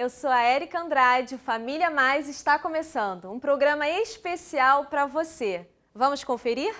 eu sou a Érica Andrade, Família Mais está começando, um programa especial para você. Vamos conferir?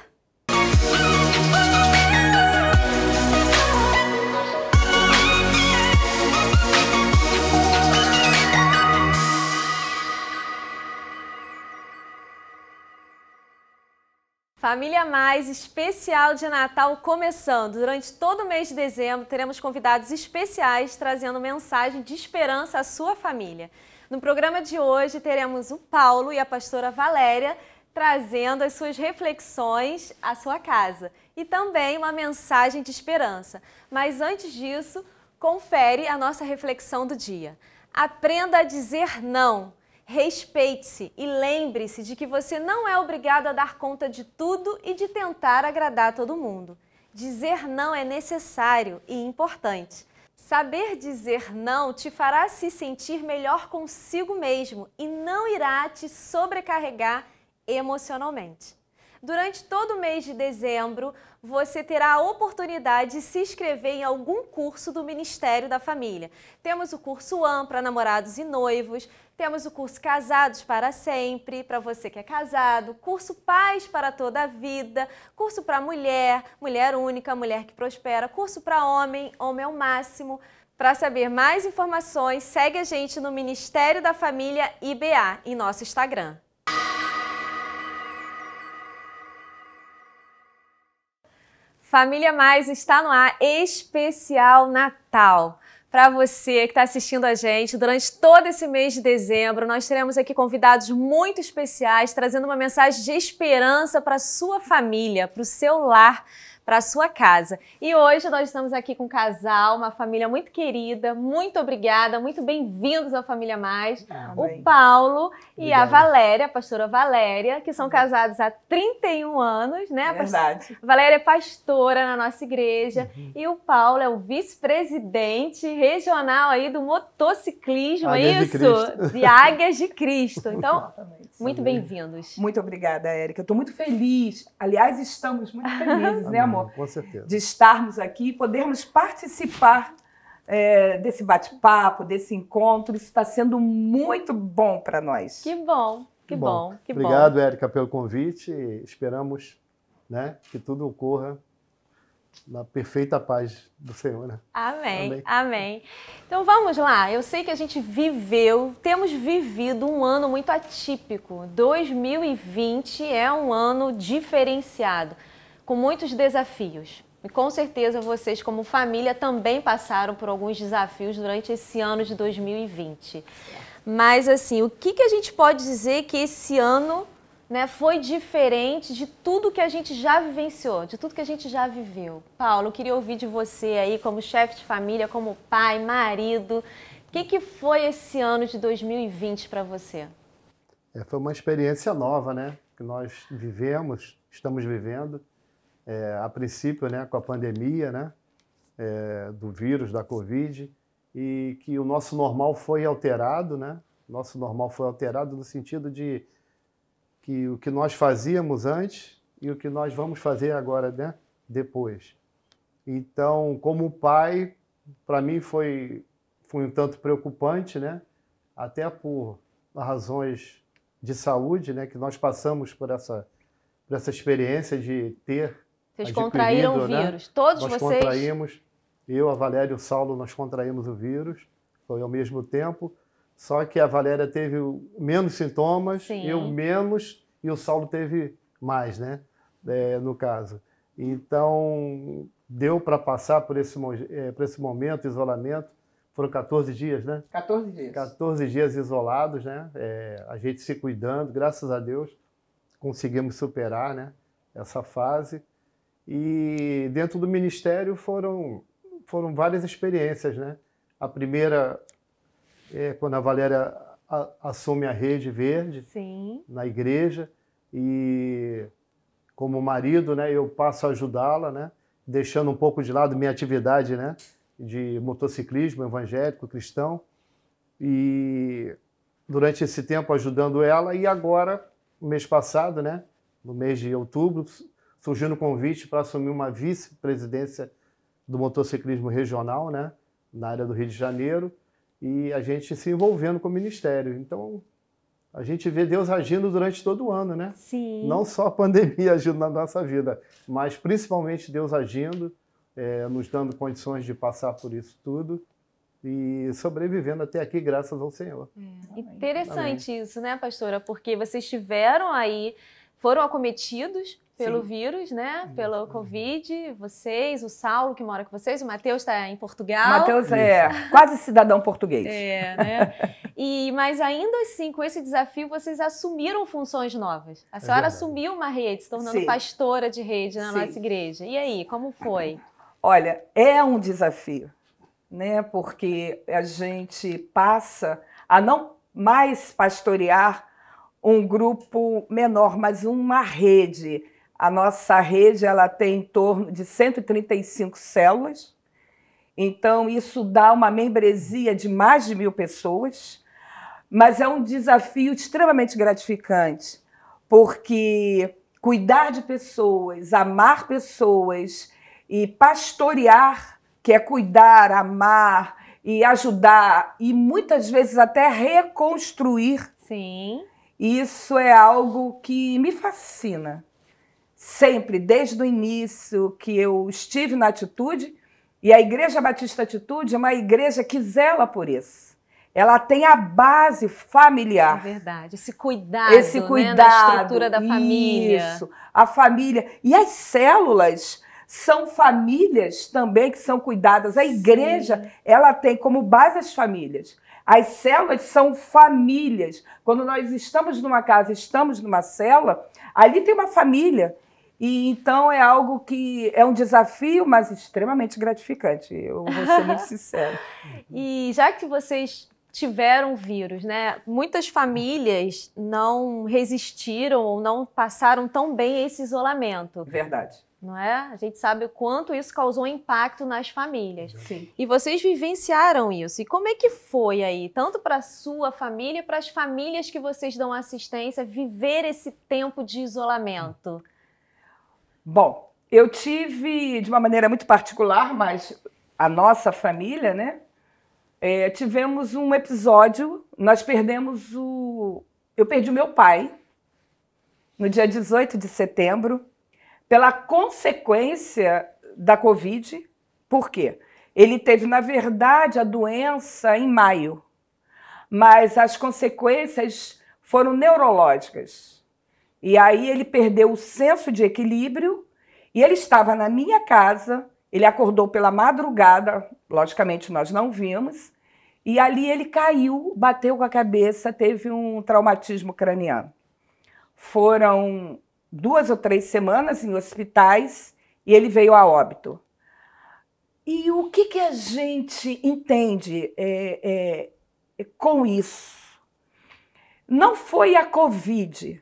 Família Mais, especial de Natal começando. Durante todo o mês de dezembro, teremos convidados especiais trazendo mensagem de esperança à sua família. No programa de hoje, teremos o Paulo e a pastora Valéria trazendo as suas reflexões à sua casa e também uma mensagem de esperança. Mas antes disso, confere a nossa reflexão do dia. Aprenda a dizer não. Respeite-se e lembre-se de que você não é obrigado a dar conta de tudo e de tentar agradar todo mundo. Dizer não é necessário e importante. Saber dizer não te fará se sentir melhor consigo mesmo e não irá te sobrecarregar emocionalmente. Durante todo o mês de dezembro, você terá a oportunidade de se inscrever em algum curso do Ministério da Família. Temos o curso AM para namorados e noivos, temos o curso Casados para Sempre, para você que é casado, curso Pais para toda a vida, curso para mulher, mulher única, mulher que prospera, curso para homem, homem ao é máximo. Para saber mais informações, segue a gente no Ministério da Família IBA em nosso Instagram. Família Mais está no ar especial Natal. Para você que está assistindo a gente, durante todo esse mês de dezembro, nós teremos aqui convidados muito especiais trazendo uma mensagem de esperança para sua família, para o seu lar para sua casa. E hoje nós estamos aqui com um casal, uma família muito querida. Muito obrigada, muito bem-vindos à Família Mais. Ah, o Paulo e Obrigado. a Valéria, a pastora Valéria, que são uhum. casados há 31 anos, né? É verdade. Valéria é pastora na nossa igreja uhum. e o Paulo é o vice-presidente regional aí do motociclismo, Águias isso? De, de Águias de Cristo. Então, Exatamente. muito bem-vindos. Muito obrigada, Érica. Eu estou muito feliz. Aliás, estamos muito felizes, né, amor? certeza. de estarmos aqui e podermos participar é, desse bate-papo, desse encontro. Isso está sendo muito bom para nós. Que bom, que, que bom. bom. que Obrigado, bom. Érica, pelo convite. Esperamos né, que tudo ocorra na perfeita paz do Senhor. Né? Amém, amém, amém. Então vamos lá. Eu sei que a gente viveu, temos vivido um ano muito atípico. 2020 é um ano diferenciado com muitos desafios. E com certeza vocês, como família, também passaram por alguns desafios durante esse ano de 2020. Mas, assim, o que, que a gente pode dizer que esse ano né, foi diferente de tudo que a gente já vivenciou, de tudo que a gente já viveu? Paulo, eu queria ouvir de você aí, como chefe de família, como pai, marido. O que, que foi esse ano de 2020 para você? É, foi uma experiência nova, né? Que nós vivemos, estamos vivendo é, a princípio, né, com a pandemia, né, é, do vírus, da Covid, e que o nosso normal foi alterado, né? Nosso normal foi alterado no sentido de que o que nós fazíamos antes e o que nós vamos fazer agora, né? Depois. Então, como pai, para mim foi, foi um tanto preocupante, né? Até por razões de saúde, né? Que nós passamos por essa, por essa experiência de ter vocês contraíram o né? vírus, né? todos nós vocês? contraímos, eu, a Valéria e o Saulo, nós contraímos o vírus, foi ao mesmo tempo, só que a Valéria teve menos sintomas, Sim. eu menos, e o Saulo teve mais, né? É, no caso. Então, deu para passar por esse, é, por esse momento, isolamento. Foram 14 dias, né? 14 dias. 14 dias isolados, né? É, a gente se cuidando, graças a Deus, conseguimos superar, né? Essa fase. E dentro do ministério foram, foram várias experiências, né? A primeira é quando a Valéria assume a rede verde Sim. na igreja e como marido, né, eu passo a ajudá-la, né, deixando um pouco de lado minha atividade, né, de motociclismo evangélico cristão e durante esse tempo ajudando ela e agora no mês passado, né, no mês de outubro, surgindo o convite para assumir uma vice-presidência do motociclismo regional, né, na área do Rio de Janeiro, e a gente se envolvendo com o Ministério. Então, a gente vê Deus agindo durante todo o ano, né? Sim. Não só a pandemia agindo na nossa vida, mas principalmente Deus agindo, é, nos dando condições de passar por isso tudo e sobrevivendo até aqui, graças ao Senhor. É. interessante Amém. isso, né, pastora? Porque vocês tiveram aí, foram acometidos pelo Sim. vírus, né? Pelo uhum. Covid, vocês, o Saulo que mora com vocês, o Matheus está em Portugal. Matheus é quase cidadão português. É, né? E, mas ainda assim, com esse desafio, vocês assumiram funções novas. A é senhora é assumiu uma rede, se tornando Sim. pastora de rede na nossa igreja. E aí, como foi? Olha, é um desafio, né? Porque a gente passa a não mais pastorear um grupo menor, mas uma rede a nossa rede ela tem em torno de 135 células, então isso dá uma membresia de mais de mil pessoas, mas é um desafio extremamente gratificante, porque cuidar de pessoas, amar pessoas e pastorear, que é cuidar, amar e ajudar e muitas vezes até reconstruir. Sim. Isso é algo que me fascina sempre, desde o início que eu estive na Atitude, e a Igreja Batista Atitude é uma igreja que zela por isso. Ela tem a base familiar. É verdade, esse cuidado, esse né, cuidado né? estrutura da família. Isso, a família. E as células são famílias também que são cuidadas. A igreja, Sim. ela tem como base as famílias. As células são famílias. Quando nós estamos numa casa, estamos numa célula, ali tem uma família. E então é algo que é um desafio, mas extremamente gratificante. Eu vou ser muito sincera. e já que vocês tiveram vírus, né? Muitas famílias não resistiram ou não passaram tão bem esse isolamento. Verdade. Não é? A gente sabe o quanto isso causou impacto nas famílias. Sim. E vocês vivenciaram isso. E como é que foi aí, tanto para a sua família, para as famílias que vocês dão assistência, viver esse tempo de isolamento? Bom, eu tive, de uma maneira muito particular, mas a nossa família, né? É, tivemos um episódio, nós perdemos o. Eu perdi o meu pai no dia 18 de setembro, pela consequência da Covid. Por quê? Ele teve, na verdade, a doença em maio, mas as consequências foram neurológicas. E aí ele perdeu o senso de equilíbrio e ele estava na minha casa. Ele acordou pela madrugada, logicamente nós não vimos, e ali ele caiu, bateu com a cabeça, teve um traumatismo craniano. Foram duas ou três semanas em hospitais e ele veio a óbito. E o que, que a gente entende é, é, com isso? Não foi a Covid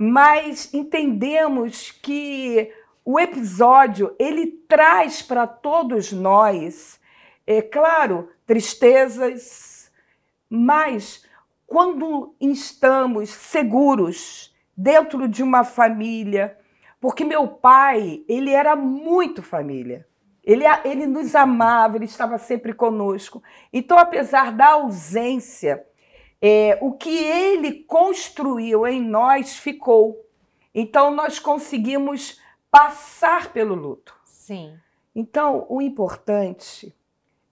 mas entendemos que o episódio ele traz para todos nós, é claro, tristezas, mas quando estamos seguros dentro de uma família, porque meu pai, ele era muito família. Ele, ele nos amava, ele estava sempre conosco. Então, apesar da ausência, é, o que ele construiu em nós ficou. Então nós conseguimos passar pelo luto. Sim. Então o importante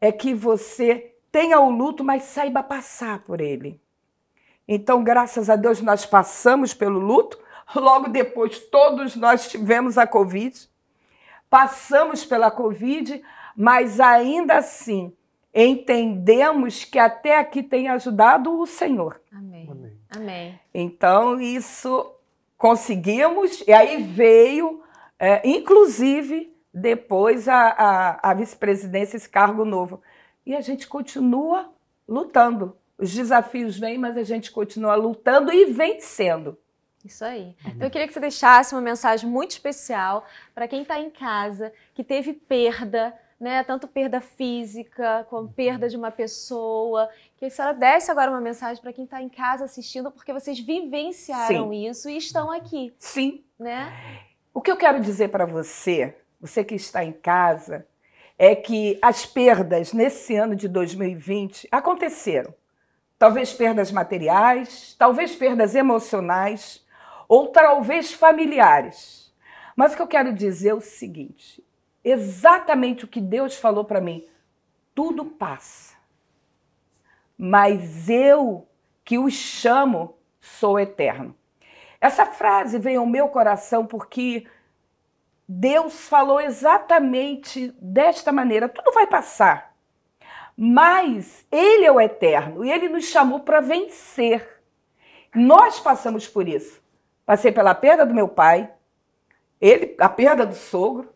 é que você tenha o luto, mas saiba passar por ele. Então, graças a Deus, nós passamos pelo luto. Logo depois, todos nós tivemos a Covid, passamos pela Covid, mas ainda assim entendemos que até aqui tem ajudado o Senhor. Amém. Amém. Amém. Então, isso conseguimos, e aí veio, é, inclusive, depois a, a, a vice-presidência, esse cargo novo. E a gente continua lutando. Os desafios vêm, mas a gente continua lutando e vencendo. Isso aí. Então, eu queria que você deixasse uma mensagem muito especial para quem está em casa, que teve perda, né? Tanto perda física, como uhum. perda de uma pessoa. Que a senhora desse agora uma mensagem para quem está em casa assistindo, porque vocês vivenciaram Sim. isso e estão aqui. Sim. Né? O que eu quero dizer para você, você que está em casa, é que as perdas nesse ano de 2020 aconteceram. Talvez perdas materiais, talvez perdas emocionais ou talvez familiares. Mas o que eu quero dizer é o seguinte: exatamente o que Deus falou para mim. Tudo passa. Mas eu que os chamo sou eterno. Essa frase veio ao meu coração porque Deus falou exatamente desta maneira: tudo vai passar, mas Ele é o eterno e Ele nos chamou para vencer. Nós passamos por isso. Passei pela perda do meu pai, ele, a perda do sogro,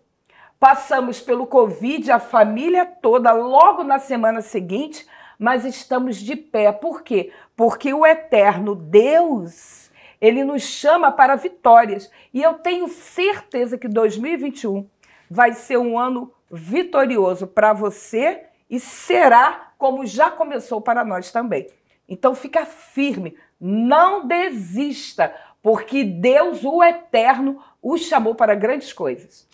Passamos pelo Covid, a família toda, logo na semana seguinte, mas estamos de pé. Por quê? Porque o eterno Deus, ele nos chama para vitórias. E eu tenho certeza que 2021 vai ser um ano vitorioso para você e será como já começou para nós também. Então fica firme, não desista, porque Deus, o eterno, o chamou para grandes coisas.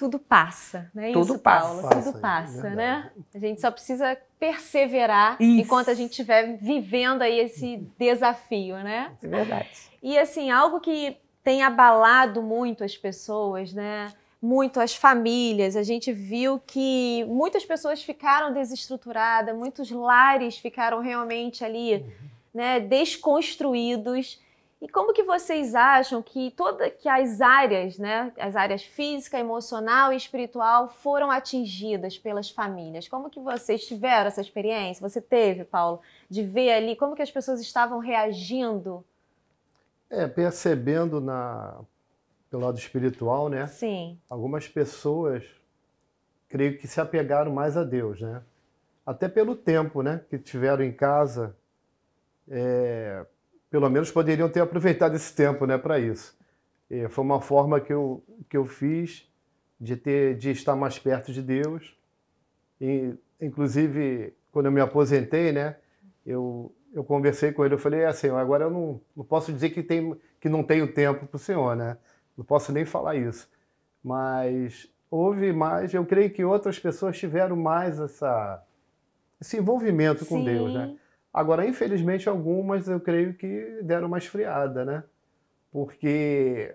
É tudo passa, né? Tudo isso, passa, passa. Tudo passa, é né? A gente só precisa perseverar isso. enquanto a gente estiver vivendo aí esse desafio, né? É verdade. E assim, algo que tem abalado muito as pessoas, né? Muito as famílias. A gente viu que muitas pessoas ficaram desestruturadas, muitos lares ficaram realmente ali, uhum. né, desconstruídos. E como que vocês acham que toda que as áreas, né, as áreas física, emocional e espiritual foram atingidas pelas famílias? Como que vocês tiveram essa experiência? Você teve, Paulo, de ver ali como que as pessoas estavam reagindo? É, percebendo na pelo lado espiritual, né? Sim. Algumas pessoas creio que se apegaram mais a Deus, né? Até pelo tempo, né, que tiveram em casa, é pelo menos poderiam ter aproveitado esse tempo né, para isso. E foi uma forma que eu, que eu fiz de, ter, de estar mais perto de Deus. E, inclusive, quando eu me aposentei, né, eu, eu conversei com ele, eu falei, é, Senhor, agora eu não, não posso dizer que, tem, que não tenho tempo para o Senhor, né? Não posso nem falar isso. Mas houve mais, eu creio que outras pessoas tiveram mais essa, esse envolvimento Sim. com Deus, né? Agora, infelizmente, algumas eu creio que deram uma esfriada, né? Porque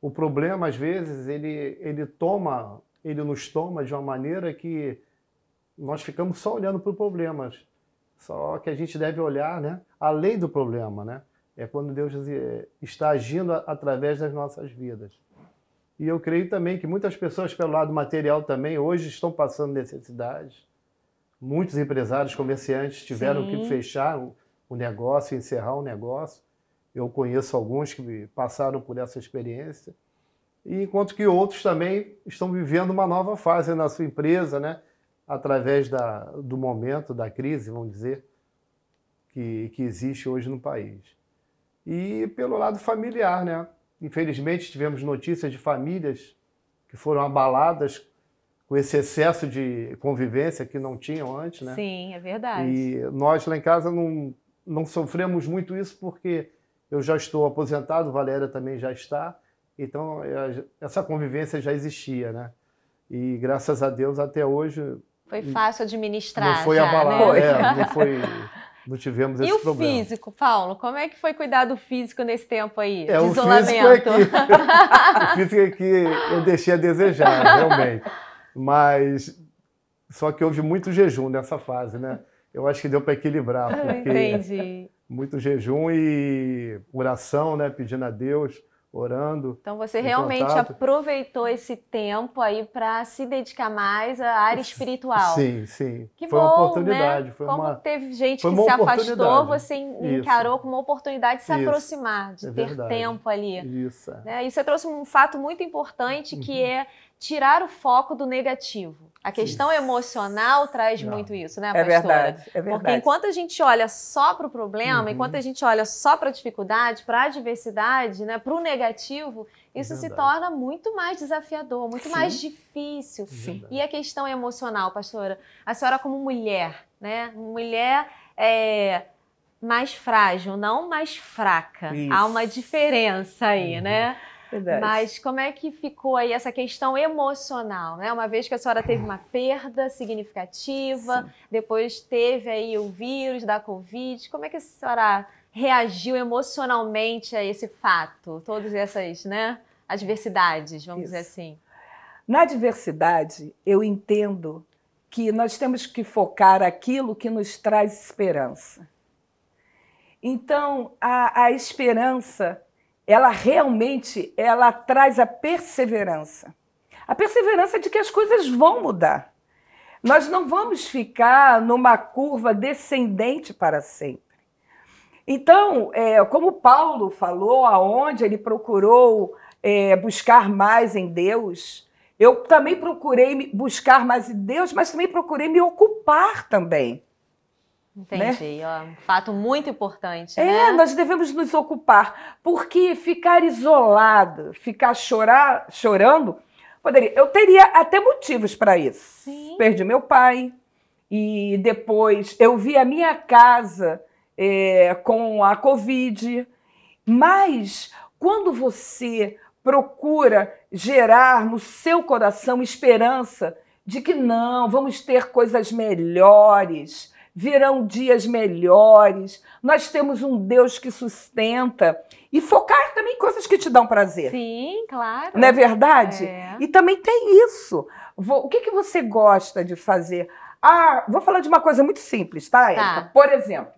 o problema, às vezes, ele, ele toma, ele nos toma de uma maneira que nós ficamos só olhando para os problemas. Só que a gente deve olhar né, além do problema, né? É quando Deus é, está agindo através das nossas vidas. E eu creio também que muitas pessoas, pelo lado material também, hoje estão passando necessidades muitos empresários, comerciantes tiveram Sim. que fechar o, negócio, encerrar o negócio. Eu conheço alguns que passaram por essa experiência. E enquanto que outros também estão vivendo uma nova fase na sua empresa, né? através da, do momento da crise, vamos dizer, que, que existe hoje no país. E pelo lado familiar, né? infelizmente tivemos notícias de famílias que foram abaladas com esse excesso de convivência que não tinham antes, né? Sim, é verdade. E nós lá em casa não, não sofremos muito isso porque eu já estou aposentado, Valéria também já está, então eh, essa convivência já existia, né? E graças a Deus até hoje foi hum, fácil administrar. Não foi já, abalado, né? é, não foi. Não tivemos esse e problema. E o físico, Paulo? Como é que foi cuidar do físico nesse tempo aí? É, de o isolamento? Físico é que, o físico é que eu deixei a desejar, realmente. Mas só que houve muito jejum nessa fase, né? Eu acho que deu para equilibrar, ah, porque Entendi. muito jejum e oração, né? Pedindo a Deus, orando. Então você realmente contato. aproveitou esse tempo aí para se dedicar mais à área espiritual. Sim, sim. Que foi bom, uma oportunidade. Né? Foi Como uma... teve gente que se afastou, você encarou Isso. como uma oportunidade de se Isso. aproximar, de é ter verdade. tempo ali. Isso. É. Né? E você trouxe um fato muito importante que uhum. é tirar o foco do negativo. A questão emocional traz Não. muito isso, né, é pastora? É verdade, é verdade. Porque enquanto a gente olha só para o problema, uhum. enquanto a gente olha só para a dificuldade, para a adversidade, né, para o negativo, é isso é se torna muito mais desafiador, muito Sim. mais difícil. É Sim. E a questão emocional, pastora? A senhora como mulher, né? Mulher é, mais frágil, não mais fraca. Isso. Há uma diferença aí, né? uhum. né? Verdade. Mas como é que ficou aí essa questão emocional, né? Uma vez que a senhora teve uma perda significativa, Sim. depois teve aí o vírus da Covid, como é que a senhora reagiu emocionalmente a esse fato? Todas essas, né? Adversidades, vamos Isso. dizer assim. Na adversidade, eu entendo que nós temos que focar aquilo que nos traz esperança. Então, a, a esperança ela realmente ela traz a perseverança. A perseverança de que as coisas vão mudar. Nós não vamos ficar numa curva descendente para sempre. Então, é, como Paulo falou, aonde ele procurou é, buscar mais em Deus, eu também procurei buscar mais em Deus, mas também procurei me ocupar também. Entendi. Né? Um fato muito importante. É, né? nós devemos nos ocupar, porque ficar isolado, ficar chorar, chorando, poderia. Eu teria até motivos para isso. Sim. Perdi meu pai, e depois eu vi a minha casa é, com a Covid. Mas quando você procura gerar no seu coração esperança de que não, vamos ter coisas melhores virão dias melhores. Nós temos um Deus que sustenta. E focar também em coisas que te dão prazer. Sim, claro. Não é verdade? É. E também tem isso. O que, que você gosta de fazer? Ah, vou falar de uma coisa muito simples, tá, Tá. Por exemplo,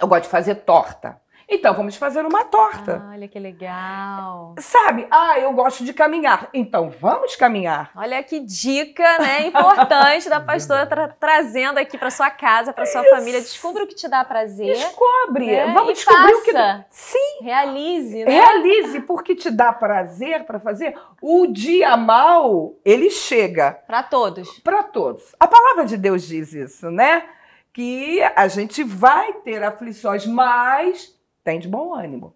eu gosto de fazer torta. Então vamos fazer uma torta. olha que legal. Sabe? Ah, eu gosto de caminhar. Então vamos caminhar. Olha que dica, né? Importante da é pastora tra trazendo aqui para sua casa, para sua Isso. família. Descubra o que te dá prazer. Descobre. Né? Vamos e descobrir faça. o que Sim. Realize, né? Realize porque te dá prazer para fazer. O dia mal, ele chega. Para todos. Para todos. A palavra de Deus diz isso, né? Que a gente vai ter aflições, mas tem de bom ânimo.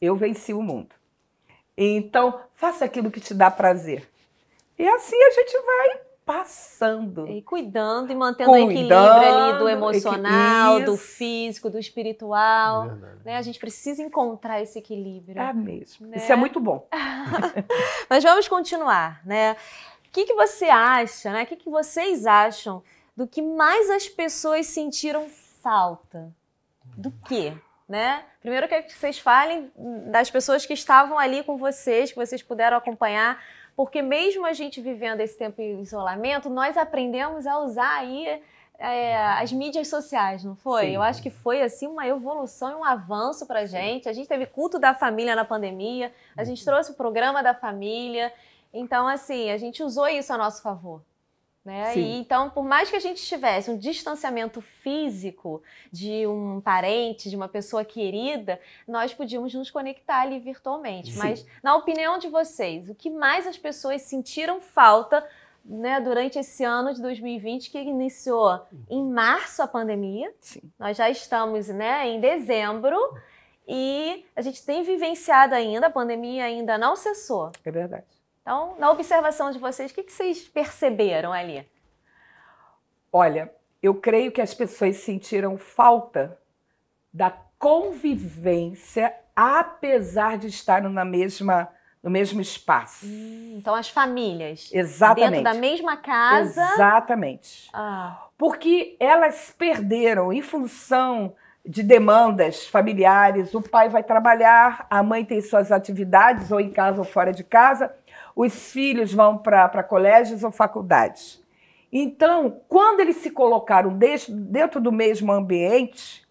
Eu venci o mundo. Então, faça aquilo que te dá prazer. E assim a gente vai passando. E cuidando e mantendo cuidando, o equilíbrio ali do emocional, do físico, do espiritual. É né? A gente precisa encontrar esse equilíbrio. É mesmo. Né? Isso é muito bom. Mas vamos continuar, né? O que, que você acha, né? O que, que vocês acham do que mais as pessoas sentiram falta? Do quê? né? Primeiro que vocês falem das pessoas que estavam ali com vocês, que vocês puderam acompanhar, porque mesmo a gente vivendo esse tempo em isolamento, nós aprendemos a usar aí é, as mídias sociais, não foi? Sim. Eu acho que foi assim uma evolução e um avanço para gente. A gente teve culto da família na pandemia, a gente uhum. trouxe o programa da família. Então, assim, a gente usou isso a nosso favor. Né? E, então, por mais que a gente tivesse um distanciamento físico de um parente, de uma pessoa querida, nós podíamos nos conectar ali virtualmente. Sim. Mas, na opinião de vocês, o que mais as pessoas sentiram falta né, durante esse ano de 2020 que iniciou em março a pandemia? Sim. Nós já estamos né, em dezembro. E a gente tem vivenciado ainda, a pandemia ainda não cessou. É verdade. Então, na observação de vocês, o que, vocês perceberam ali? Olha, eu creio que as pessoas sentiram falta da convivência, apesar de estarem na mesma no mesmo espaço. Hum, então as famílias. Exatamente. Dentro da mesma casa. Exatamente. Ah. Porque elas perderam em função de demandas familiares, o pai vai trabalhar, a mãe tem suas atividades ou em casa ou fora de casa, os filhos vão para colégios ou faculdades. Então, quando eles se colocaram dentro do mesmo ambiente,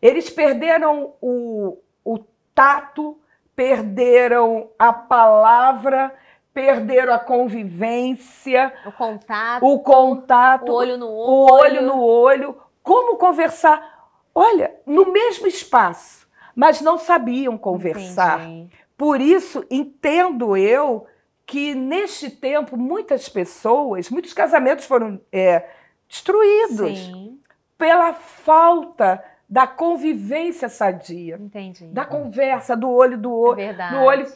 eles perderam o, o tato, perderam a palavra, perderam a convivência, o contato, o contato, o olho no olho, o olho no olho, como conversar? Olha, no mesmo espaço, mas não sabiam conversar. Entendi. Por isso entendo eu que neste tempo muitas pessoas, muitos casamentos foram é, destruídos Sim. pela falta da convivência sadia, Entendi. da conversa, do olho do olho, é do olho.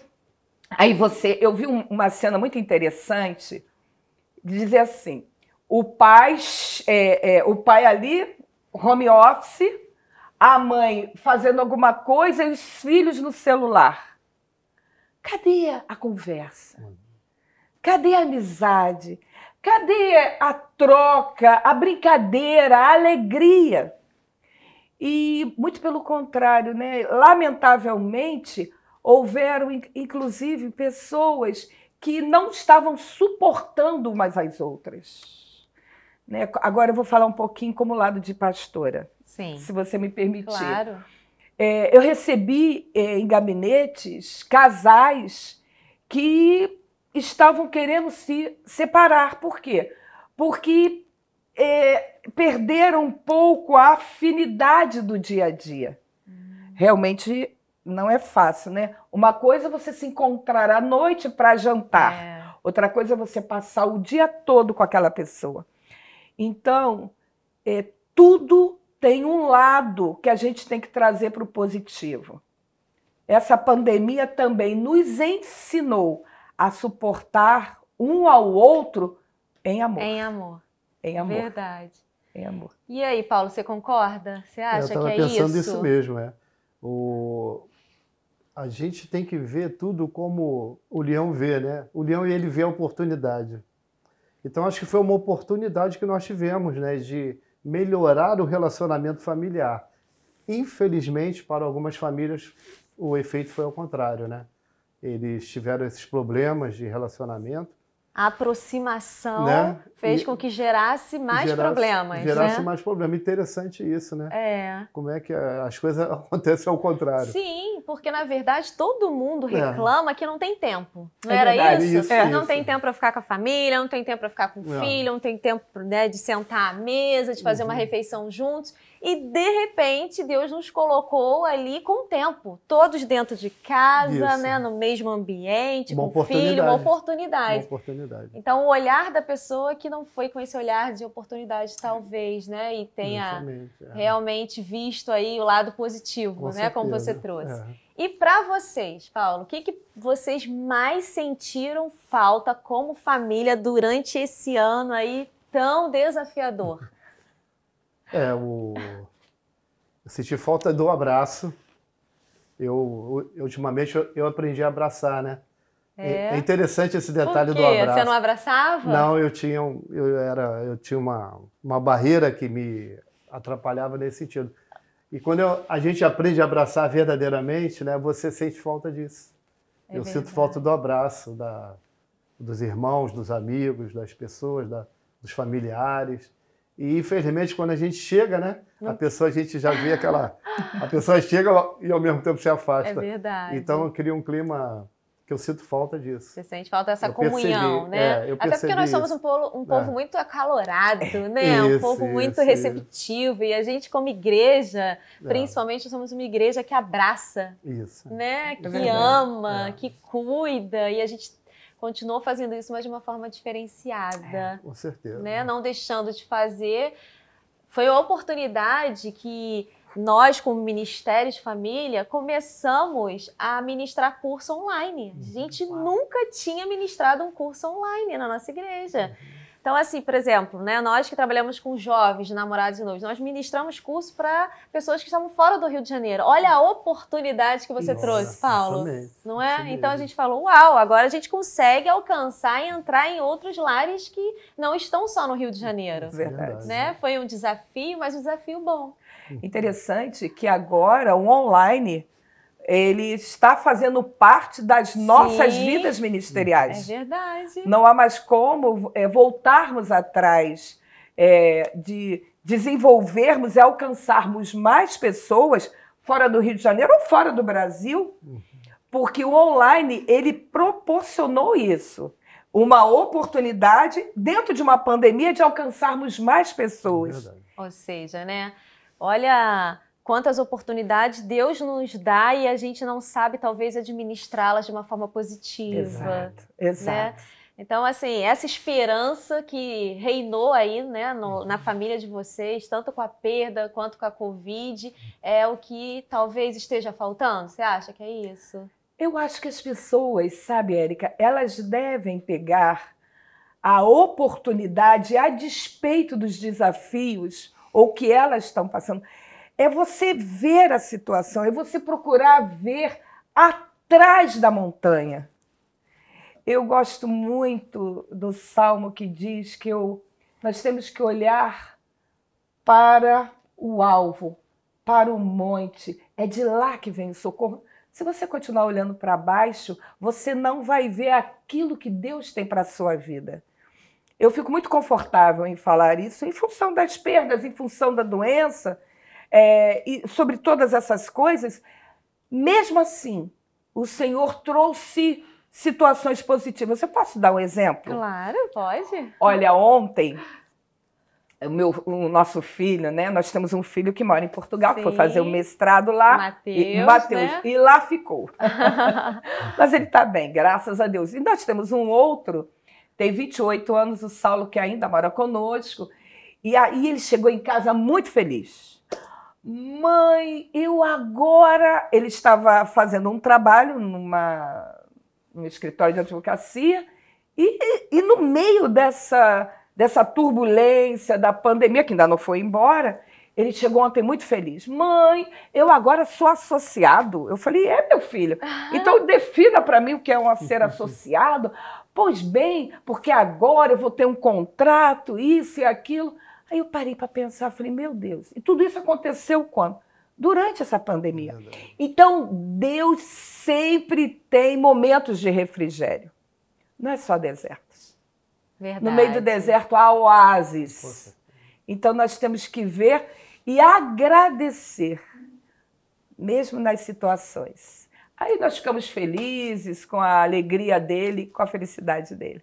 Aí você, eu vi uma cena muito interessante de dizer assim, o pai, é, é, o pai ali, home office, a mãe fazendo alguma coisa e os filhos no celular. Cadê a conversa? Hum. Cadê a amizade? Cadê a troca, a brincadeira, a alegria? E muito pelo contrário, né? lamentavelmente, houveram inclusive pessoas que não estavam suportando umas às outras. Né? Agora eu vou falar um pouquinho como lado de pastora, Sim. se você me permitir. Claro. É, eu recebi é, em gabinetes casais que estavam querendo se separar. Por quê? Porque é, perderam um pouco a afinidade do dia a dia. Realmente não é fácil, né? Uma coisa é você se encontrar à noite para jantar, é. outra coisa é você passar o dia todo com aquela pessoa. Então, é, tudo tem um lado que a gente tem que trazer para o positivo. Essa pandemia também nos ensinou a suportar um ao outro em amor. Em amor. Em amor. Verdade. Em amor. E aí, Paulo, você concorda? Você acha que é isso? Eu estava pensando isso mesmo, é. O... A gente tem que ver tudo como o leão vê, né? O leão ele vê a oportunidade. Então acho que foi uma oportunidade que nós tivemos, né, de melhorar o relacionamento familiar. Infelizmente, para algumas famílias, o efeito foi ao contrário, né? eles tiveram esses problemas de relacionamento. A aproximação né? fez e com que gerasse mais gerasse, problemas. Gerasse né? mais problemas. Interessante isso, né? É. Como é que as coisas acontecem ao contrário. Sim, porque na verdade todo mundo é. reclama é. que não tem tempo. Não é era verdade, isso? isso é. Não tem tempo para ficar com a família, não tem tempo para ficar com o filho, não tem tempo né, de sentar à mesa, de fazer uhum. uma refeição juntos. E de repente, Deus nos colocou ali com o tempo, todos dentro de casa, né, no mesmo ambiente, uma com filho, uma oportunidade. uma oportunidade. Então, o olhar da pessoa que não foi com esse olhar de oportunidade, talvez, né, e tenha é. realmente visto aí o lado positivo, com né, certeza. como você trouxe. É. E para vocês, Paulo, o que, que vocês mais sentiram falta como família durante esse ano aí tão desafiador? É, o... eu senti falta do abraço. Eu, eu ultimamente eu, eu aprendi a abraçar, né? É, é, é interessante esse detalhe do abraço. Você não abraçava? Não, eu tinha, eu era, eu tinha uma, uma barreira que me atrapalhava nesse sentido. E quando eu, a gente aprende a abraçar verdadeiramente, né, você sente falta disso. É eu verdade. sinto falta do abraço da, dos irmãos, dos amigos, das pessoas, da, dos familiares. E infelizmente quando a gente chega, né? A pessoa a gente já vê aquela, a pessoa chega e ao mesmo tempo se afasta. É verdade. Então crio um clima que eu sinto falta disso. Você sente falta dessa eu comunhão, percebi, né? É, Até porque nós somos um povo, um povo é. muito acalorado, né? Isso, um povo isso, muito receptivo. Isso. E a gente, como igreja, é. principalmente, somos uma igreja que abraça, né? É que ama, é. que cuida. E a gente continuou fazendo isso, mas de uma forma diferenciada. É, com certeza. Né? Não deixando de fazer. Foi a oportunidade que nós, como Ministério de Família, começamos a ministrar curso online. A uhum, gente Uau. nunca tinha ministrado um curso online na nossa igreja. Uhum. Então, assim, por exemplo, né, nós que trabalhamos com jovens, namorados e noivos, nós ministramos curso para pessoas que estavam fora do Rio de Janeiro. Olha a oportunidade que você Nossa, trouxe, Paulo. não é? Então a gente falou, uau, agora a gente consegue alcançar e entrar em outros lares que não estão só no Rio de Janeiro. Verdade. Né? Foi um desafio, mas um desafio bom. Interessante que agora o online ele está fazendo parte das nossas Sim, vidas ministeriais. É verdade. Não há mais como é, voltarmos atrás é, de desenvolvermos e alcançarmos mais pessoas fora do Rio de Janeiro ou fora do Brasil, porque o online ele proporcionou isso uma oportunidade dentro de uma pandemia de alcançarmos mais pessoas. É Ou seja, né? Olha quantas oportunidades Deus nos dá e a gente não sabe, talvez, administrá-las de uma forma positiva. Exato, né? exato. Né? Então, assim, essa esperança que reinou aí né, no, uhum. na família de vocês, tanto com a perda quanto com a Covid, é o que talvez esteja faltando? Você acha que é isso? Eu acho que as pessoas, sabe, Érica, elas devem pegar a oportunidade, a despeito dos desafios ou que elas estão passando é você ver a situação, é você procurar ver atrás da montanha. Eu gosto muito do salmo que diz que eu, nós temos que olhar para o alvo, para o monte. É de lá que vem o socorro. Se você continuar olhando para baixo, você não vai ver aquilo que Deus tem para a sua vida. Eu fico muito confortável em falar isso em função das perdas, em função da doença, é, e sobre todas essas coisas, mesmo assim, o Senhor trouxe situações positivas. Eu posso dar um exemplo? Claro, pode. Olha, ontem, o, meu, o nosso filho, né? Nós temos um filho que mora em Portugal, Sim. que foi fazer o um mestrado lá. Mateus, e, Mateus, né? e lá ficou. Mas ele está bem, graças a Deus. E nós temos um outro, tem 28 anos, o Saulo, que ainda mora conosco. E aí ele chegou em casa muito feliz Mãe, eu agora. Ele estava fazendo um trabalho numa, num escritório de advocacia, e, e, e no meio dessa, dessa turbulência da pandemia, que ainda não foi embora, ele chegou ontem muito feliz. Mãe, eu agora sou associado. Eu falei, é, meu filho. Ah. Então defina para mim o que é um ser associado. Pois bem, porque agora eu vou ter um contrato, isso e aquilo. Aí eu parei para pensar, falei, meu Deus. E tudo isso aconteceu quando? Durante essa pandemia. Então, Deus sempre tem momentos de refrigério. Não é só desertos. Verdade. No meio do deserto há oásis. Então, nós temos que ver e agradecer, mesmo nas situações. Aí nós ficamos felizes com a alegria dele, com a felicidade dele.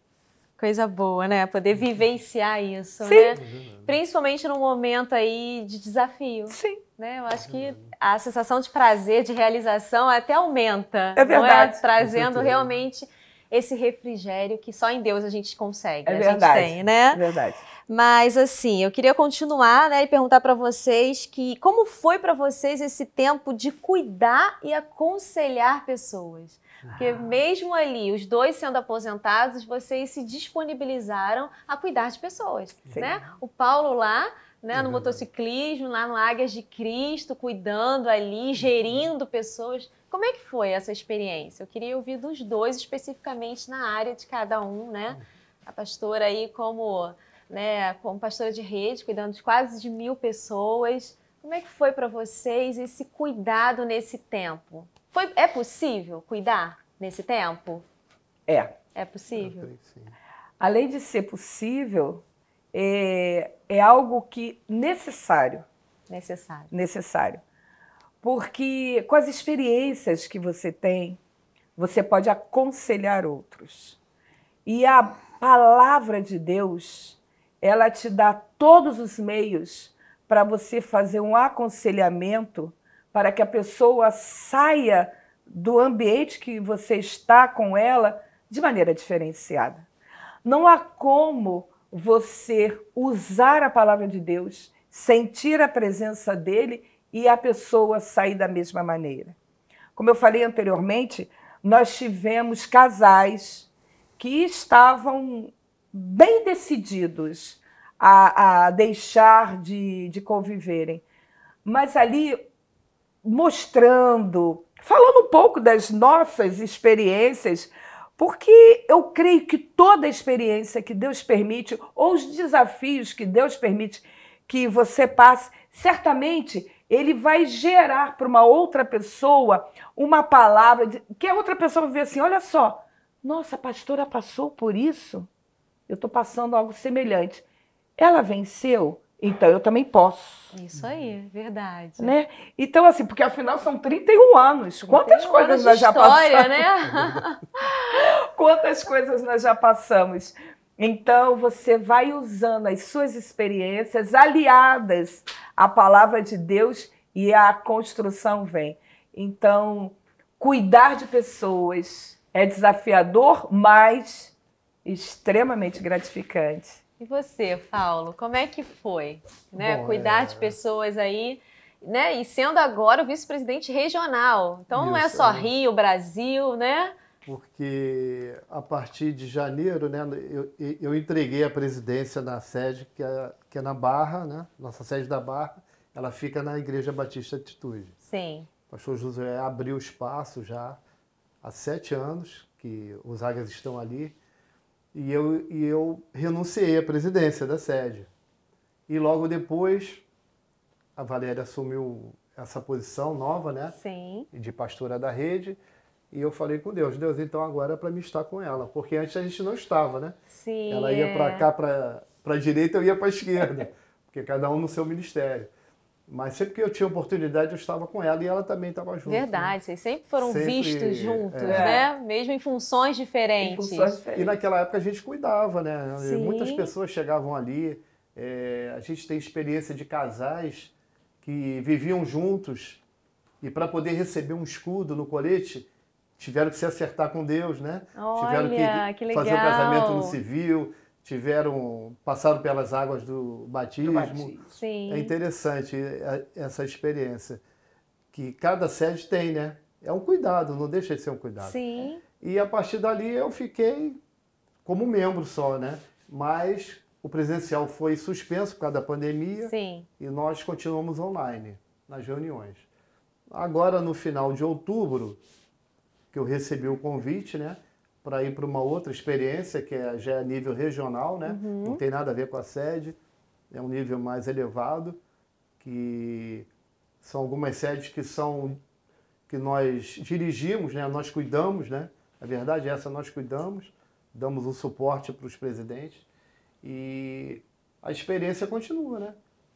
Coisa boa, né? Poder uhum. vivenciar isso, Sim. né? Uhum. Principalmente num momento aí de desafio. Sim. Né? Eu acho que uhum. a sensação de prazer, de realização até aumenta. É, é? verdade. É? Trazendo realmente esse refrigério que só em Deus a gente consegue, é né? a verdade. gente tem, né? É verdade. Mas assim, eu queria continuar, né, e perguntar para vocês que como foi para vocês esse tempo de cuidar e aconselhar pessoas? Porque mesmo ali, os dois sendo aposentados, vocês se disponibilizaram a cuidar de pessoas, Sim. né? O Paulo lá né, no uhum. motociclismo, lá no Águias de Cristo, cuidando ali, uhum. gerindo pessoas. Como é que foi essa experiência? Eu queria ouvir dos dois especificamente na área de cada um, né? Uhum. A pastora aí como, né, como pastora de rede, cuidando de quase de mil pessoas. Como é que foi para vocês esse cuidado nesse tempo? Foi, é possível cuidar nesse tempo? É. É possível? Além de ser possível, é, é algo que necessário. Necessário. Necessário. Porque com as experiências que você tem, você pode aconselhar outros. E a palavra de Deus, ela te dá todos os meios para você fazer um aconselhamento para que a pessoa saia do ambiente que você está com ela de maneira diferenciada. Não há como você usar a palavra de Deus, sentir a presença dele e a pessoa sair da mesma maneira. Como eu falei anteriormente, nós tivemos casais que estavam bem decididos a, a deixar de, de conviverem. Mas ali mostrando, falando um pouco das nossas experiências, porque eu creio que toda experiência que Deus permite, ou os desafios que Deus permite que você passe, certamente ele vai gerar para uma outra pessoa uma palavra que a outra pessoa vai ver assim: olha só, nossa, a pastora passou por isso, eu estou passando algo semelhante. Ela venceu, então eu também posso. Isso aí, verdade. Né? Então, assim, porque afinal são 31 anos. 31 Quantas coisas nós já história, passamos? Né? Quantas coisas nós já passamos. Então você vai usando as suas experiências aliadas à palavra de Deus e a construção vem. Então, cuidar de pessoas é desafiador, mas extremamente gratificante. E você, Paulo, como é que foi? Né? Bom, Cuidar é... de pessoas aí, né? E sendo agora o vice-presidente regional. Então Isso, não é só é... Rio, Brasil, né? Porque a partir de janeiro, né, eu, eu entreguei a presidência na sede que é, que é na Barra, né? Nossa sede da Barra, ela fica na Igreja Batista Atitude. Sim. O pastor José abriu espaço já há sete anos que os águias estão ali e eu, e eu renunciei à presidência da sede. E logo depois, a Valéria assumiu essa posição nova, né? Sim. De pastora da rede. E eu falei com Deus, Deus, então agora é para me estar com ela, porque antes a gente não estava, né? Sim. Ela ia para é. cá, para a direita, eu ia para a esquerda, porque cada um no seu ministério. Mas sempre que eu tinha oportunidade, eu estava com ela e ela também estava junto. Né? Verdade, né? vocês sempre foram sempre, vistos é, juntos, é. né? Mesmo em funções diferentes. Em funções diferentes. E naquela época a gente cuidava, né? Sim. Muitas pessoas chegavam ali. É, a gente tem experiência de casais que viviam juntos e para poder receber um escudo no colete, tiveram que se acertar com Deus, né? Olha, tiveram que, que fazer o um casamento no civil, tiveram passaram pelas águas do batismo. Do batismo. É interessante é, essa experiência que cada sede tem, né? É um cuidado, não deixa de ser um cuidado. Sim. E a partir dali eu fiquei como membro só, né? Mas o presencial foi suspenso por causa da pandemia Sim. e nós continuamos online nas reuniões. Agora no final de outubro que eu recebi o convite, né? para ir para uma outra experiência, que é, já é nível regional, né? Uhum. Não tem nada a ver com a sede, é um nível mais elevado, que são algumas sedes que são que nós dirigimos, né? Nós cuidamos, né? A verdade é essa, nós cuidamos, damos o um suporte para os presidentes e a experiência continua, né?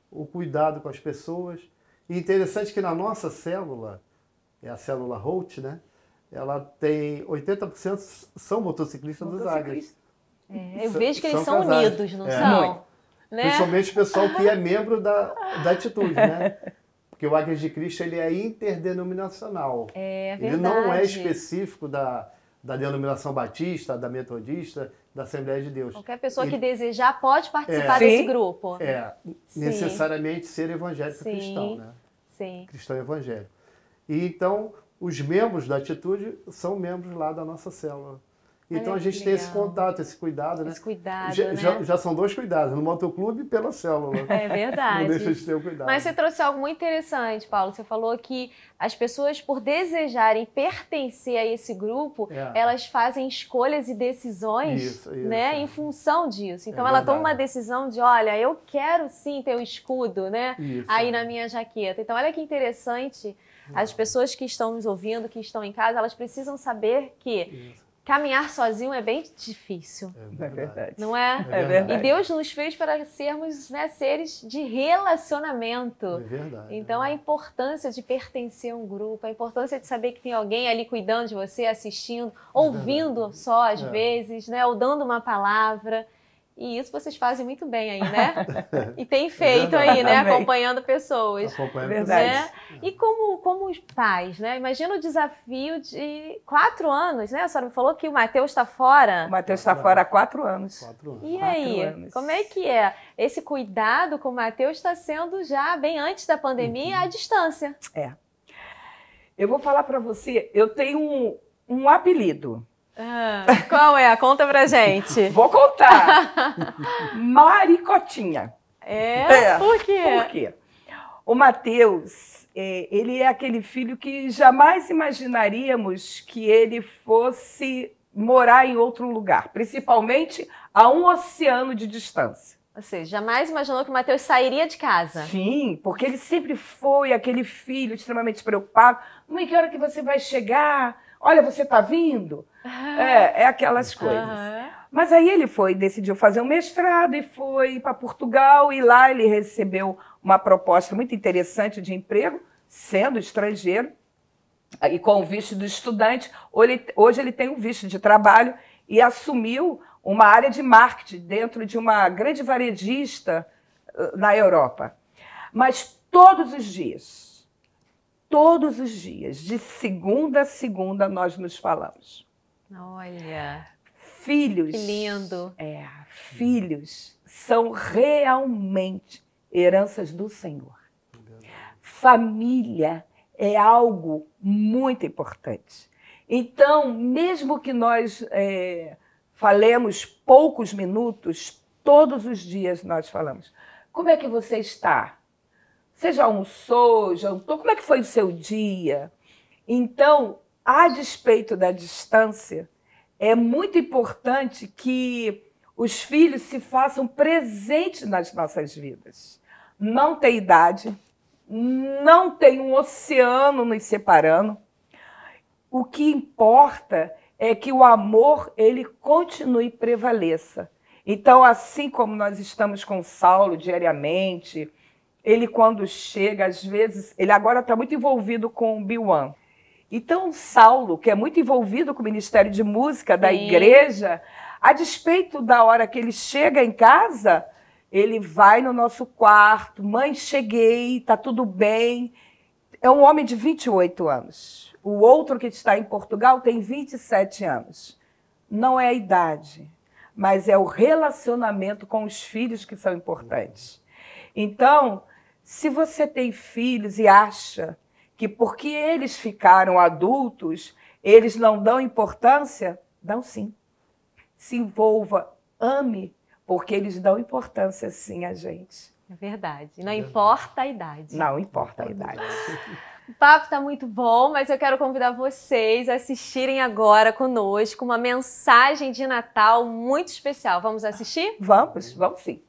O cuidado com as pessoas. E interessante que na nossa célula, é a célula Holt, né? ela tem 80% são motociclistas dos Águias. É, eu vejo que eles são, são unidos, não é. são? Né? Principalmente o pessoal que é membro da, da Atitude, né? Porque o Águias de Cristo ele é interdenominacional. É, verdade. É ele não é específico da, da denominação batista, da metodista, da Assembleia de Deus. Qualquer pessoa ele, que desejar pode participar é, desse grupo. É, necessariamente ser evangélico Sim. cristão, né? Sim. Cristão evangélico. E então, os membros da Atitude são membros lá da nossa célula. Então a gente tem esse contato, esse cuidado, né? Esse cuidado, já, né? Já, já, são dois cuidados, no motoclube e pela célula. É verdade. Não deixa de ter o cuidado. Mas você trouxe algo muito interessante, Paulo. Você falou que as pessoas, por desejarem pertencer a esse grupo, é. elas fazem escolhas e decisões isso, isso, né, é. em função disso. Então é ela verdade. toma uma decisão de, olha, eu quero sim ter o um escudo né, isso, aí na minha jaqueta. Então olha que interessante as pessoas que estão nos ouvindo, que estão em casa, elas precisam saber que Isso. caminhar sozinho é bem difícil. É, é verdade. Não é? É, é verdade. E Deus nos fez para sermos né, seres de relacionamento. É verdade. É então, é verdade. a importância de pertencer a um grupo, a importância de saber que tem alguém ali cuidando de você, assistindo, ouvindo só às vezes, né, ou dando uma palavra. E isso vocês fazem muito bem aí, né? E tem feito aí, né? Acompanhando pessoas. Acompanhando né? Verdade. Né? E como, como os pais, né? Imagina o desafio de quatro anos, né? A senhora falou que o Matheus está fora. O Matheus está fora há quatro anos. Quatro anos. E quatro aí, anos. como é que é? Esse cuidado com o Matheus está sendo já bem antes da pandemia, uhum. à distância. É. Eu vou falar para você, eu tenho um, um apelido ah, qual é? Conta pra gente. Vou contar. Maricotinha. É? é? Por quê? Por quê? O Matheus, é, ele é aquele filho que jamais imaginaríamos que ele fosse morar em outro lugar, principalmente a um oceano de distância. Ou seja, jamais imaginou que o Mateus sairia de casa. Sim, porque ele sempre foi aquele filho extremamente preocupado. Mãe, que hora que você vai chegar? Olha, você está vindo? É, é aquelas coisas. Mas aí ele foi, decidiu fazer um mestrado e foi para Portugal e lá ele recebeu uma proposta muito interessante de emprego, sendo estrangeiro e com o visto do estudante. Hoje ele tem um visto de trabalho e assumiu uma área de marketing dentro de uma grande varejista eh, na Europa. Mas todos os dias, todos os dias, de segunda a segunda, nós nos falamos. Olha. Filhos. Que lindo. É, filhos são realmente heranças do Senhor. Família é algo muito importante. Então, mesmo que nós é, falemos poucos minutos, todos os dias nós falamos. Como é que você está? Você já almoçou, jantou? Como é que foi o seu dia? Então, a despeito da distância, é muito importante que os filhos se façam presentes nas nossas vidas. Não tem idade, não tem um oceano nos separando. O que importa é que o amor ele continue e prevaleça. Então, assim como nós estamos com Saulo diariamente, ele quando chega, às vezes, ele agora está muito envolvido com o Biwan. Então, Saulo, que é muito envolvido com o Ministério de Música da Sim. igreja, a despeito da hora que ele chega em casa, ele vai no nosso quarto, mãe, cheguei, tá tudo bem. É um homem de 28 anos. O outro que está em Portugal tem 27 anos. Não é a idade, mas é o relacionamento com os filhos que são importantes. Então, se você tem filhos e acha que porque eles ficaram adultos, eles não dão importância, dão sim. Se envolva, ame, porque eles dão importância sim a gente. É verdade. Não importa a idade. Não importa a idade. O papo está muito bom, mas eu quero convidar vocês a assistirem agora conosco uma mensagem de Natal muito especial. Vamos assistir? Vamos, vamos sim.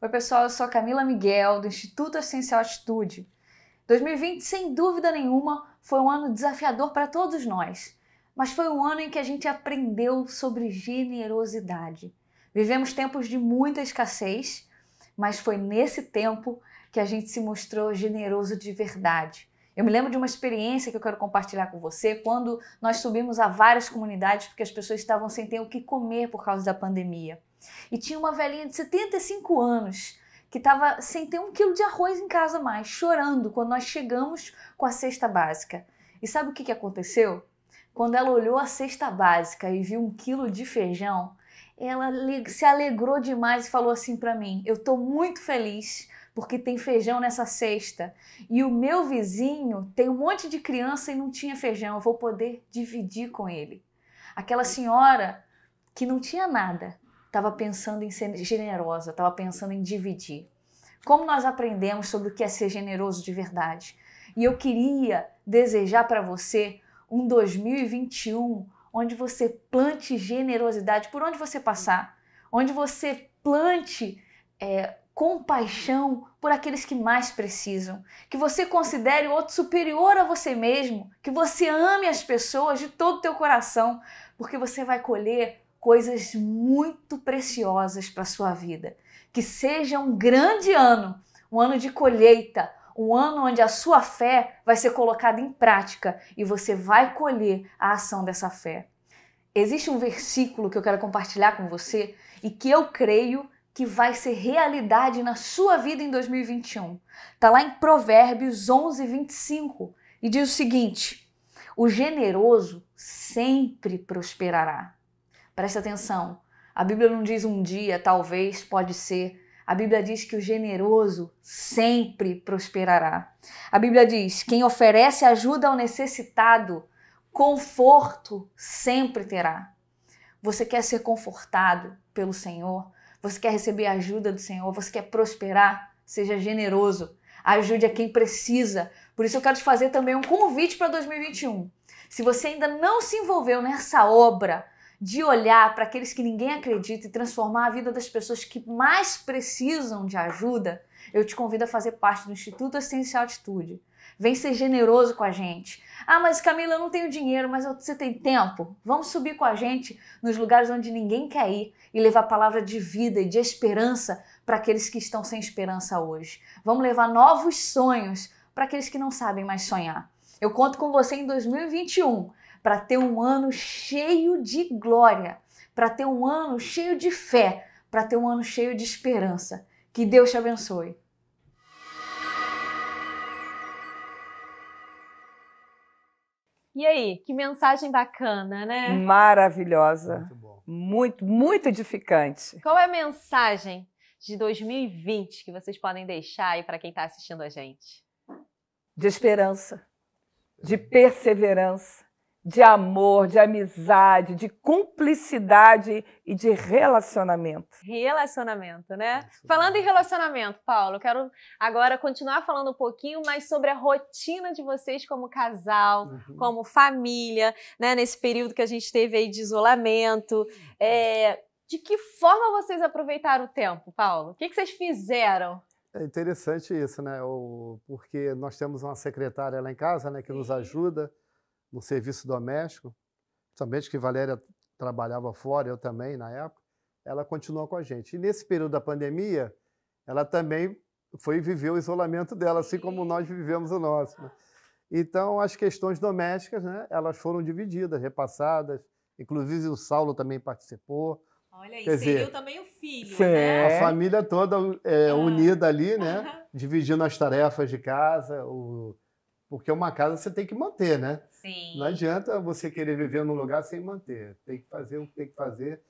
Oi, pessoal, eu sou a Camila Miguel, do Instituto Essencial Atitude. 2020, sem dúvida nenhuma, foi um ano desafiador para todos nós, mas foi um ano em que a gente aprendeu sobre generosidade. Vivemos tempos de muita escassez, mas foi nesse tempo que a gente se mostrou generoso de verdade. Eu me lembro de uma experiência que eu quero compartilhar com você, quando nós subimos a várias comunidades porque as pessoas estavam sem ter o que comer por causa da pandemia. E tinha uma velhinha de 75 anos que estava sem ter um quilo de arroz em casa mais, chorando quando nós chegamos com a cesta básica. E sabe o que, que aconteceu? Quando ela olhou a cesta básica e viu um quilo de feijão, ela se alegrou demais e falou assim para mim: Eu estou muito feliz porque tem feijão nessa cesta. E o meu vizinho tem um monte de criança e não tinha feijão, eu vou poder dividir com ele. Aquela senhora que não tinha nada, estava pensando em ser generosa, estava pensando em dividir. Como nós aprendemos sobre o que é ser generoso de verdade? E eu queria desejar para você um 2021 onde você plante generosidade por onde você passar, onde você plante é, compaixão por aqueles que mais precisam, que você considere o outro superior a você mesmo, que você ame as pessoas de todo o teu coração, porque você vai colher coisas muito preciosas para a sua vida. Que seja um grande ano, um ano de colheita, um ano onde a sua fé vai ser colocada em prática e você vai colher a ação dessa fé. Existe um versículo que eu quero compartilhar com você e que eu creio que vai ser realidade na sua vida em 2021. Está lá em Provérbios 11, 25 e diz o seguinte: O generoso sempre prosperará. Preste atenção, a Bíblia não diz um dia, talvez, pode ser, a Bíblia diz que o generoso sempre prosperará. A Bíblia diz: quem oferece ajuda ao necessitado, conforto sempre terá. Você quer ser confortado pelo Senhor? Você quer receber a ajuda do Senhor? Você quer prosperar? Seja generoso. Ajude a quem precisa. Por isso eu quero te fazer também um convite para 2021. Se você ainda não se envolveu nessa obra, de olhar para aqueles que ninguém acredita e transformar a vida das pessoas que mais precisam de ajuda, eu te convido a fazer parte do Instituto Essencial Atitude. Vem ser generoso com a gente. Ah, mas Camila, eu não tenho dinheiro, mas você tem tempo? Vamos subir com a gente nos lugares onde ninguém quer ir e levar a palavra de vida e de esperança para aqueles que estão sem esperança hoje. Vamos levar novos sonhos para aqueles que não sabem mais sonhar. Eu conto com você em 2021 para ter um ano cheio de glória, para ter um ano cheio de fé, para ter um ano cheio de esperança. Que Deus te abençoe. E aí, que mensagem bacana, né? Maravilhosa. Muito bom. Muito, muito edificante. Qual é a mensagem de 2020 que vocês podem deixar aí para quem está assistindo a gente? De esperança, de perseverança, de amor, de amizade, de cumplicidade e de relacionamento. Relacionamento, né? Falando em relacionamento, Paulo, quero agora continuar falando um pouquinho mais sobre a rotina de vocês como casal, uhum. como família, né? Nesse período que a gente teve aí de isolamento. É... De que forma vocês aproveitaram o tempo, Paulo? O que, vocês fizeram? É interessante isso, né? Porque nós temos uma secretária lá em casa, né, que Sim. nos ajuda no serviço doméstico, somente que Valéria trabalhava fora, eu também na época, ela continuou com a gente. E nesse período da pandemia, ela também foi viver o isolamento dela, assim como nós vivemos o nosso. Né? Então, as questões domésticas, né, elas foram divididas, repassadas. Inclusive, o Saulo também participou. Olha, Quer inseriu dizer, também o filho, né? A família toda é, ah. unida ali, né? Dividindo as tarefas de casa, o, porque uma casa você tem que manter, né? Sim. Não adianta você querer viver num lugar sem manter. Tem que fazer o que tem que fazer.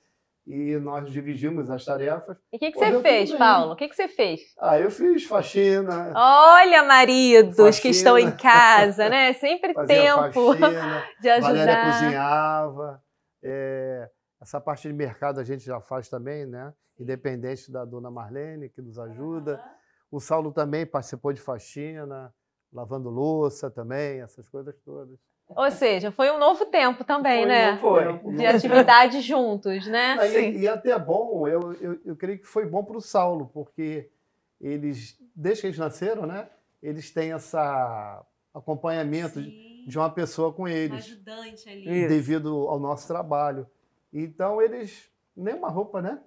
E nós dividimos as tarefas. E o que, que você fez, Paulo? O que, que você fez? Ah, eu fiz faxina. Olha, maridos faxina. que estão em casa, né? Sempre tempo faxina, de ajudar. Valéria cozinhava. É, essa parte de mercado a gente já faz também, né? Independente da dona Marlene, que nos ajuda. Uhum. O Saulo também participou de faxina lavando louça também, essas coisas todas. Ou seja, foi um novo tempo também, foi, né? Foi. De atividade juntos, né? Sim. E é até bom, eu, eu, eu creio que foi bom para o Saulo, porque eles, desde que eles nasceram, né? Eles têm essa acompanhamento de, de, uma pessoa com eles. ajudante ali. Devido ao nosso trabalho. Então eles, nem uma roupa, né?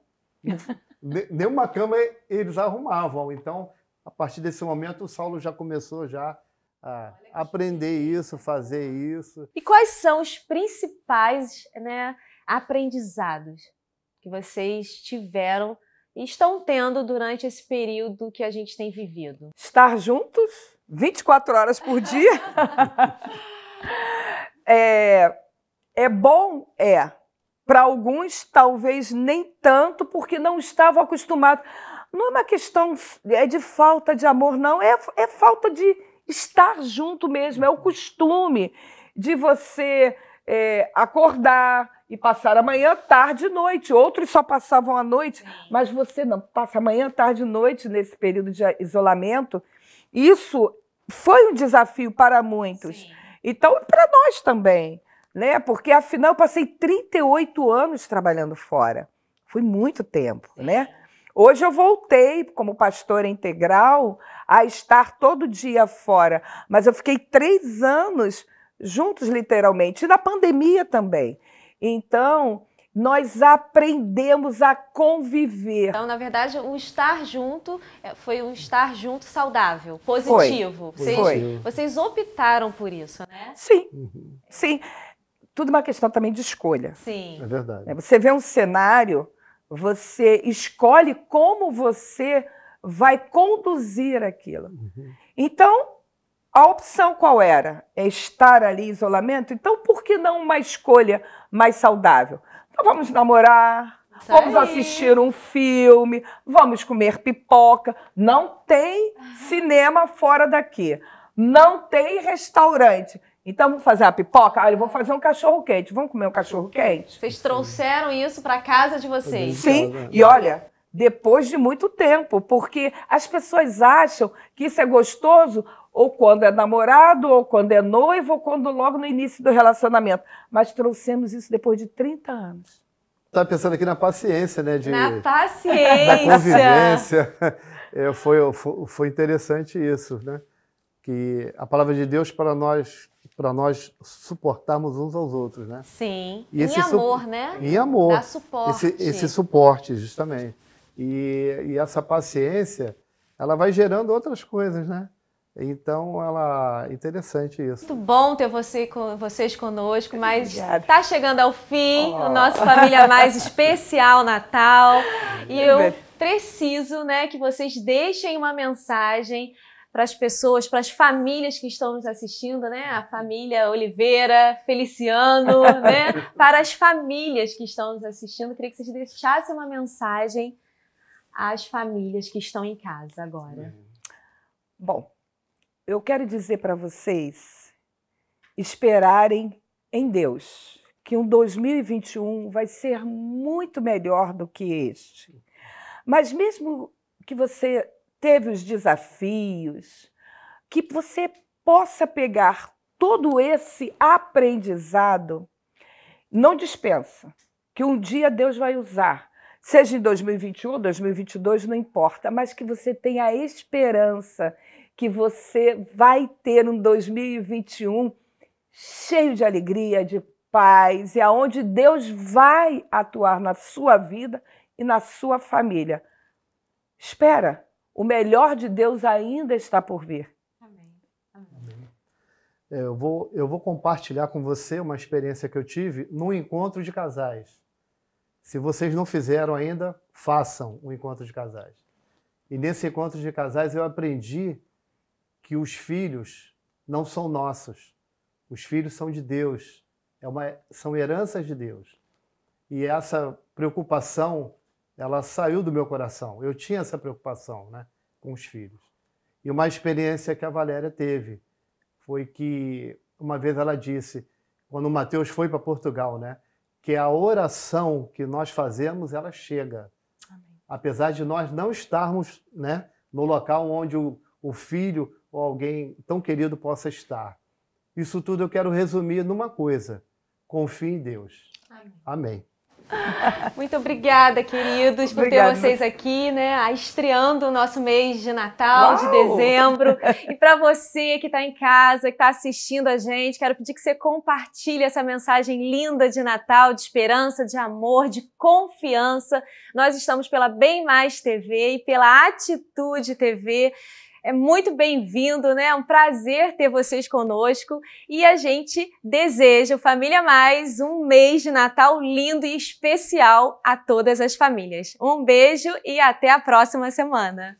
nem uma cama eles arrumavam. Então a partir desse momento o Saulo já começou já a aprender isso, fazer isso. E quais são os principais né, aprendizados que vocês tiveram e estão tendo durante esse período que a gente tem vivido? Estar juntos 24 horas por dia. é, é bom? É. Para alguns, talvez nem tanto, porque não estavam acostumados não é uma questão é de falta de amor, não, é, é falta de estar junto mesmo, é o costume de você é, acordar e passar a manhã, tarde e noite. Outros só passavam a noite, mas você não, passa a manhã, tarde e noite nesse período de isolamento. Isso foi um desafio para muitos. Sim. Então, para nós também, né? Porque afinal eu passei 38 anos trabalhando fora. Foi muito tempo, Sim. né? Hoje eu voltei como pastora integral a estar todo dia fora, mas eu fiquei três anos juntos, literalmente, e na pandemia também. Então, nós aprendemos a conviver. Então, na verdade, o estar junto é, foi um estar junto saudável, positivo. Foi. Vocês, foi. vocês optaram por isso, né? Sim, uhum. sim. Tudo uma questão também de escolha. Sim. É verdade. Né, você vê um cenário você escolhe como você vai conduzir aquilo. Uhum. Então, a opção qual era? É estar ali em isolamento? Então, por que não uma escolha mais saudável? Então, vamos namorar, tá vamos aí. assistir um filme, vamos comer pipoca. Não tem ah. cinema fora daqui. Não tem restaurante. Então, vamos fazer a pipoca? Olha, ah, eu vou fazer um cachorro quente. Vamos comer um cachorro quente? Vocês trouxeram isso para casa de vocês? Sim, e olha, depois de muito tempo, porque as pessoas acham que isso é gostoso ou quando é namorado, ou quando é noivo, ou quando logo no início do relacionamento. Mas trouxemos isso depois de 30 anos. Tá pensando aqui na paciência, né? De, na paciência! Da convivência. É, foi, foi interessante isso, né? Que a palavra de Deus para nós para nós suportarmos uns aos outros, né? Sim. E em amor, né? Em amor. Dá suporte. Esse, esse suporte, justamente. E, e, essa paciência, ela vai gerando outras coisas, né? Então, ela interessante isso. Muito bom ter você com vocês conosco, mas está chegando ao fim oh. o nosso família mais especial Natal e eu preciso, né, que vocês deixem uma mensagem para as pessoas, para as famílias que estão nos assistindo, né? A família Oliveira, Feliciano, né? Para as famílias que estão nos assistindo, queria que vocês deixassem uma mensagem às famílias que estão em casa agora. É. Bom, eu quero dizer para vocês esperarem em Deus, que um 2021 vai ser muito melhor do que este. Mas mesmo que você teve os desafios, que você possa pegar todo esse aprendizado, não dispensa, que um dia Deus vai usar, seja em 2021, 2022, não importa, mas que você tenha a esperança que você vai ter um 2021 cheio de alegria, de paz, e aonde Deus vai atuar na sua vida e na sua família. Espera, o melhor de Deus ainda está por vir. Amém. Amém. É, eu, vou, eu vou compartilhar com você uma experiência que eu tive num encontro de casais. Se vocês não fizeram ainda, façam um encontro de casais. E nesse encontro de casais eu aprendi que os filhos não são nossos. Os filhos são de Deus. É uma, são heranças de Deus. E essa preocupação ela saiu do meu coração. Eu tinha essa preocupação né, com os filhos. E uma experiência que a Valéria teve foi que uma vez ela disse, quando o Mateus foi para Portugal, né, que a oração que nós fazemos, ela chega. Amém. Apesar de nós não estarmos né, no local onde o, o filho ou alguém tão querido possa estar. Isso tudo eu quero resumir numa coisa: confie em Deus. Amém. Amém. Muito obrigada, queridos, por Obrigado. ter vocês aqui, né? Estreando o nosso mês de Natal, Uau! de dezembro. E para você que está em casa, que está assistindo a gente, quero pedir que você compartilhe essa mensagem linda de Natal, de esperança, de amor, de confiança. Nós estamos pela Bem Mais TV e pela Atitude TV. É muito bem-vindo, né? É um prazer ter vocês conosco e a gente deseja, Família Mais, um mês de Natal lindo e especial a todas as famílias. Um beijo e até a próxima semana.